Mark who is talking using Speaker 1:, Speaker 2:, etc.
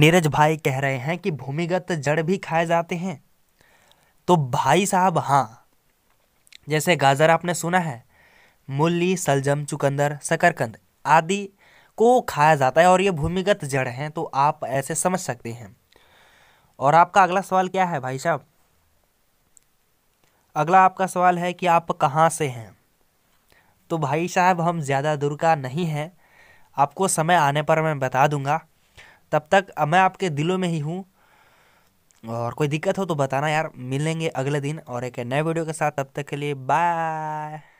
Speaker 1: नीरज भाई कह रहे हैं कि भूमिगत जड़ भी खाए जाते हैं तो भाई साहब हाँ जैसे गाजर आपने सुना है मूली सलजम चुकंदर शकरकंद आदि को खाया जाता है और ये भूमिगत जड़ हैं तो आप ऐसे समझ सकते हैं और आपका अगला सवाल क्या है भाई साहब अगला आपका सवाल है कि आप कहाँ से हैं तो भाई साहब हम ज़्यादा दूर का नहीं हैं आपको समय आने पर मैं बता दूंगा तब तक अब मैं आपके दिलों में ही हूँ और कोई दिक्कत हो तो बताना यार मिलेंगे अगले दिन और एक नए वीडियो के साथ तब तक के लिए बाय